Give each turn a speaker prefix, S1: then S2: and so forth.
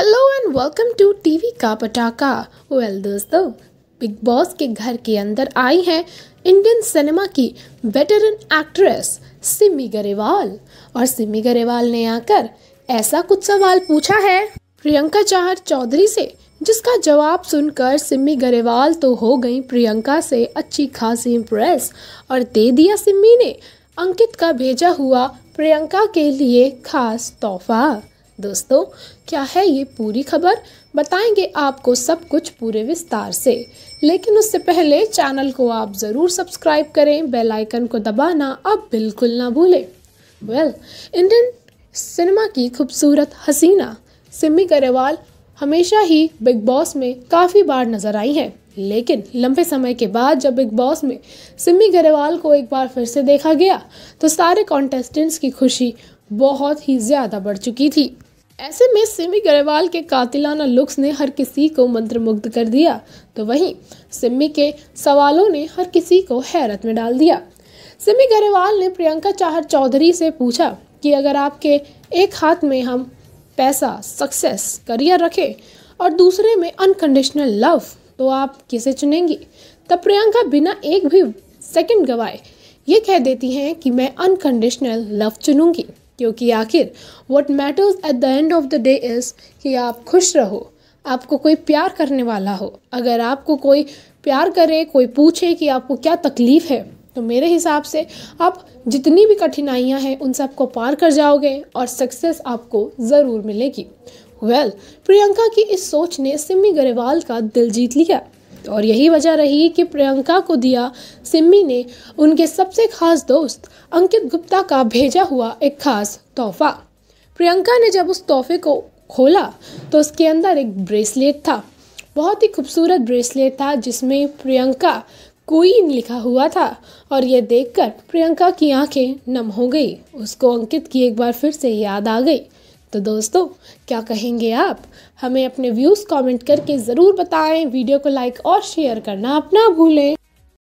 S1: hello and welcome to TV का पटाखा well दोस्तों बिग बॉस के घर के अंदर आई हैं इंडियन सिनेमा की वेटरन एक्ट्रेस सिमी गरेवाल और सिमी गरेवाल ने आकर ऐसा कुछ सवाल पूछा है प्रियंका चाहर चौधरी से जिसका जवाब सुनकर सिमी गरेवाल तो हो गई प्रियंका से अच्छी खासी इम्प्रेस और दे दिया सिमी ने अंकित का भेजा हुआ प्रियंका के लिए खास तोहफा दोस्तों क्या है ये पूरी खबर बताएंगे आपको सब कुछ पूरे विस्तार से लेकिन उससे पहले चैनल को आप ज़रूर सब्सक्राइब करें बेल आइकन को दबाना अब बिल्कुल ना भूलें वेल well, इंडियन सिनेमा की खूबसूरत हसीना सिमी गरेवाल हमेशा ही बिग बॉस में काफ़ी बार नज़र आई हैं लेकिन लंबे समय के बाद जब बिग बॉस में सिमी गरेवाल को एक बार फिर से देखा गया तो सारे कॉन्टेस्टेंट्स की खुशी बहुत ही ज़्यादा बढ़ चुकी थी ऐसे में सिमी गरेवाल के कातिलाना लुक्स ने हर किसी को मंत्रमुग्ध कर दिया तो वहीं सिमी के सवालों ने हर किसी को हैरत में डाल दिया सिमी गरेवाल ने प्रियंका चाहर चौधरी से पूछा कि अगर आपके एक हाथ में हम पैसा सक्सेस करियर रखें और दूसरे में अनकंडीशनल लव तो आप किसे चुनेंगी तब प्रियंका बिना एक भी सेकंड गवाए ये कह देती हैं कि मैं अनकंडीशनल लव चुनूंगी क्योंकि आखिर what matters at the end of the day is कि आप खुश रहो आपको कोई प्यार करने वाला हो अगर आपको कोई प्यार करे कोई पूछे कि आपको क्या तकलीफ़ है तो मेरे हिसाब से आप जितनी भी कठिनाइयाँ हैं उन सबको पार कर जाओगे और सक्सेस आपको ज़रूर मिलेगी वेल well, प्रियंका की इस सोच ने सिमी गरेवाल का दिल जीत लिया और यही वजह रही कि प्रियंका को दिया सिम्मी ने उनके सबसे खास दोस्त अंकित गुप्ता का भेजा हुआ एक खास तोहफा प्रियंका ने जब उस तोहफे को खोला तो उसके अंदर एक ब्रेसलेट था बहुत ही खूबसूरत ब्रेसलेट था जिसमें प्रियंका क्वीन लिखा हुआ था और यह देखकर प्रियंका की आंखें नम हो गई उसको अंकित की एक बार फिर से याद आ गई तो दोस्तों क्या कहेंगे आप हमें अपने व्यूज़ कमेंट करके ज़रूर बताएं वीडियो को लाइक और शेयर करना अपना भूलें